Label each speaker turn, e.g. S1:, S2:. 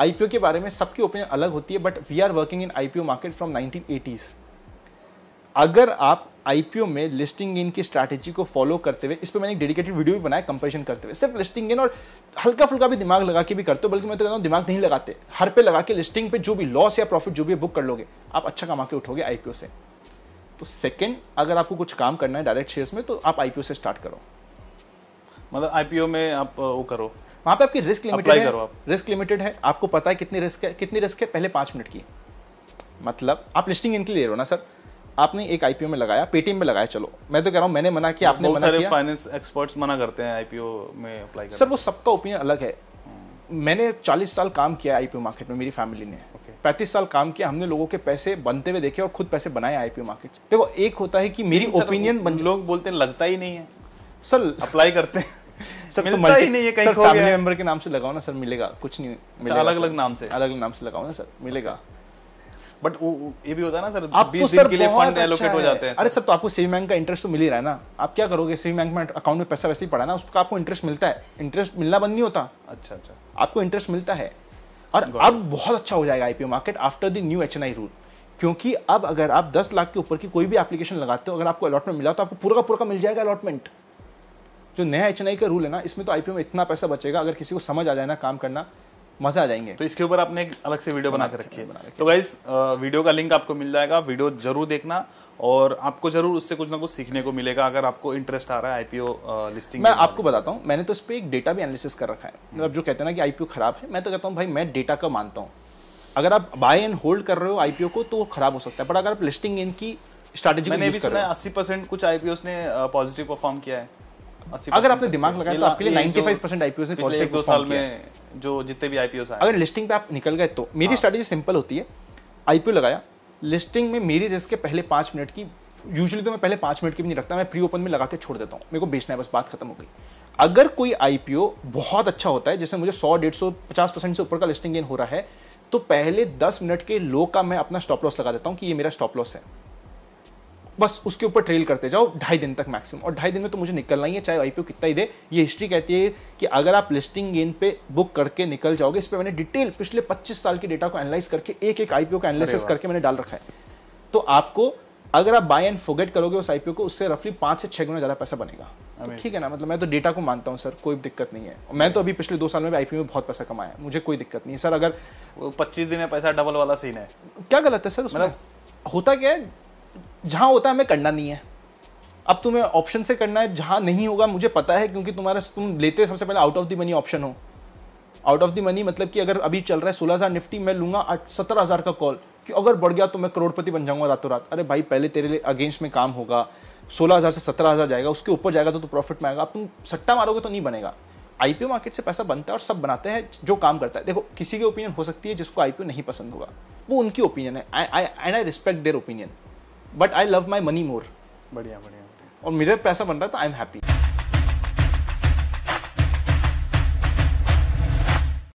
S1: IPO के बारे में सबकी ओपिनियन अलग होती है but we are working in IPO market from nineteen अगर आप आईपीओ में लिस्टिंग इन की स्ट्रैटेजी को फॉलो करते हुए इस पर मैंने एक डेडिकेटेड वीडियो भी बनाया कंपेरिजन करते हुए सिर्फ लिस्टिंग इन और हल्का फुल्का भी दिमाग लगा के भी करते हो बल्कि मैं तो कहता हूँ दिमाग नहीं लगाते हर पे लगा के लिस्टिंग पे जो भी लॉस या प्रॉफिट जो भी बुक कर लोगे आप अच्छा कमा के उठोगे आईपीओ से तो सेकेंड अगर आपको कुछ काम करना है डायरेक्ट शेयर्स में तो आप आईपीओ से स्टार्ट करो मतलब आईपीओ में आप वो करो वहाँ पे आपकी रिस्क लिमिटेड है रिस्क लिमिटेड है आपको पता है कितनी रिस्क है कितनी रिस्क है पहले पाँच मिनट की मतलब आप लिस्टिंग इनके लिए रहे हो ना सर आपने एक आईपीओ में लगाया पेटीएम में लगाया चलो मैं तो कह रहा हूँ मैंने मना किया आपने मना किया
S2: फाइनेंस एक्सपर्ट्स मना करते हैं आईपीओ में अप्लाई सर
S1: वो सबका ओपिनियन अलग है मैंने 40 साल काम किया आईपीओ मार्केट में मेरी फैमिली ने okay. 35 साल काम किया हमने लोगों के पैसे बनते हुए देखे और खुद पैसे बनाए आईपीओ मार्केट देखो एक होता है कि मेरी ओपिनियन लोग बोलते हैं लगता ही नहीं है सर अप्लाई करते हैं सर तो मिलता तो ही नहीं है कहीं सर फैमिली मेंबर के नाम से लगाओ ना सर मिलेगा कुछ नहीं मिलेगा अलग अलग नाम से अलग अलग नाम से लगाओ ना सर मिलेगा
S2: बट वो ये भी होता है ना सर आप तो दिन के लिए फंड एलोकेट अच्छा हो जाते हैं अरे
S1: सर तो आपको सेविंग बैंक का इंटरेस्ट तो मिल ही रहा है ना आप क्या करोगे सेविंग बैंक में अकाउंट में पैसा वैसे ही पड़ा ना उसका आपको इंटरेस्ट मिलता है इंटरेस्ट मिलना बंद नहीं होता अच्छा अच्छा आपको इंटरेस्ट मिलता है और अब बहुत अच्छा हो जाएगा IPO market after the new H rule क्योंकि अब अगर आप दस लाख के ऊपर की कोई भी एप्लीकेशन लगाते हो अगर आपको अलॉटमेंट मिला तो आपको पूरा का पूरा का मिल जाएगा अलॉटमेंट जो नया एच का रूल है ना इसमें तो आईपीओ में इतना पैसा बचेगा अगर किसी को समझ आ जाए ना काम करना मजा आ जाएंगे तो इसके
S2: ऊपर आपने एक अलग से वीडियो बना के रखी है तो गाइज वीडियो का लिंक आपको मिल जाएगा वीडियो जरूर देखना और आपको जरूर उससे कुछ ना कुछ सीखने को मिलेगा अगर आपको इंटरेस्ट आ रहा है आईपीओ लिस्टिंग मैं आपको
S1: बताता हूँ मैंने तो इस पर एक डेटा भी एनालिसिस कर रखा है हम्म। मतलब जो कहते हैं ना कि आईपीओ खराब है मैं तो कहता हूँ भाई मैं डेटा का मानता हूँ अगर आप बाय एंड होल्ड कर रहे हो आईपीओ को तो वो खराब हो सकता है बट अगर आप लिस्टिंग इनकी
S2: स्ट्रेटेजी मैंने भी सुना है अस्सी परसेंट कुछ आईपीओ ने पॉजिटिव परफॉर्म किया है अगर आपने दिमाग लगाया तो आपके लिए 95 परसेंट आईपीओ से पॉजिटिव दो साल में जो जितने भी आईपीओ आए अगर
S1: लिस्टिंग पे आप निकल गए तो मेरी स्ट्रेटेजी हाँ। सिंपल होती है आईपीओ लगाया लिस्टिंग में मेरी रिस्क के पहले पाँच मिनट की यूजली तो मैं पहले पाँच मिनट की भी नहीं रखता मैं प्री ओपन में लगा के छोड़ देता हूँ मेरे को बेचना है बस बात खत्म हो गई अगर कोई आईपीओ बहुत अच्छा होता है जिसमें मुझे सौ डेढ़ सौ पचास परसेंट से ऊपर का लिस्टिंग गेन हो रहा है तो पहले दस मिनट के लो का मैं अपना स्टॉप लॉस लगा देता हूँ कि ये मेरा स्टॉप लॉस है बस उसके ऊपर ट्रेल करते जाओ ढाई दिन तक मैक्सिमम और ढाई दिन में तो मुझे निकलना ही है चाहे आईपीओ कितना ही दे ये हिस्ट्री कहती है कि अगर आप लिस्टिंग गेन पे बुक करके निकल जाओगे इस पर मैंने डिटेल पिछले पच्चीस साल के डेटा को एनालाइज करके एक एक आईपीओ का एनालिसिस करके मैंने डाल रखा है तो आपको अगर आप बाय एंड फोगेट करोगे उस आईपीओ को उससे रफली पांच से छह गुना ज़्यादा पैसा बनेगा तो ठीक है ना मतलब मैं तो डेटा को मानता हूँ सर कोई दिक्कत नहीं है मैं तो अभी पिछले दो साल में आईपीओ में बहुत पैसा कमाया मुझे कोई दिक्कत नहीं है सर अगर पच्चीस दिन में पैसा डबल वाला सीन है क्या गलत है सर उसमें मतलब होता क्या है जहाँ होता है हमें करना नहीं है अब तुम्हें ऑप्शन से करना है जहाँ नहीं होगा मुझे पता है क्योंकि तुम्हारा तुम लेते हो सबसे पहले out of the money option हो आउट ऑफ द मनी मतलब कि अगर अभी चल रहा है सोलह हज़ार निफ्टी मैं लूँगा सत्रह हज़ार का कॉल कि अगर बढ़ गया तो मैं करोड़पति बन जाऊँगा रातों रात अरे भाई पहले तेरे लिए अगेंस्ट में काम होगा सोलह हज़ार से सत्रह हज़ार जाएगा उसके ऊपर जाएगा तो, तो प्रॉफिट में आएगा अब तुम सट्टा मारोगे तो नहीं बनेगा आईपीओ मार्केट से पैसा बनता है और सब बनाते हैं जो काम करता है देखो किसी की ओपिनियन हो सकती है जिसको आईपीओ नहीं पसंद होगा वो उनकी ओपिनियन है and I respect their opinion but I love my money more बढ़िया बढ़िया और मेरे पैसा बन रहा है तो आई एम हैप्पी